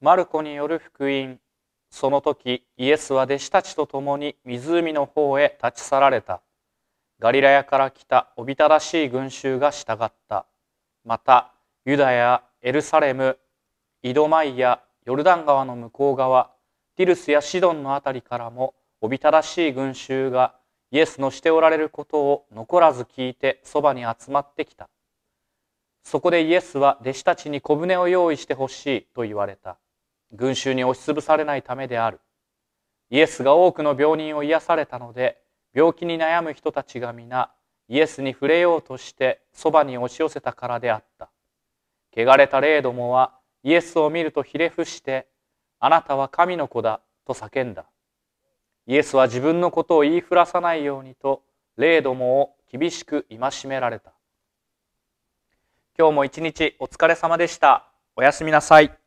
マルコによる福音その時イエスは弟子たちと共に湖の方へ立ち去られたガリラヤから来たおびただしい群衆が従ったまたユダヤエルサレムイドマイヤヨルダン川の向こう側ティルスやシドンの辺りからもおびただしい群衆がイエスのしておられることを残らず聞いてそばに集まってきたそこでイエスは弟子たちに小舟を用意してほしいと言われた群衆に押しつぶされないためであるイエスが多くの病人を癒されたので病気に悩む人たちが皆イエスに触れようとしてそばに押し寄せたからであった汚れた霊どもはイエスを見るとひれ伏して「あなたは神の子だ」と叫んだイエスは自分のことを言いふらさないようにと霊どもを厳しく戒められた今日も一日お疲れ様でしたおやすみなさい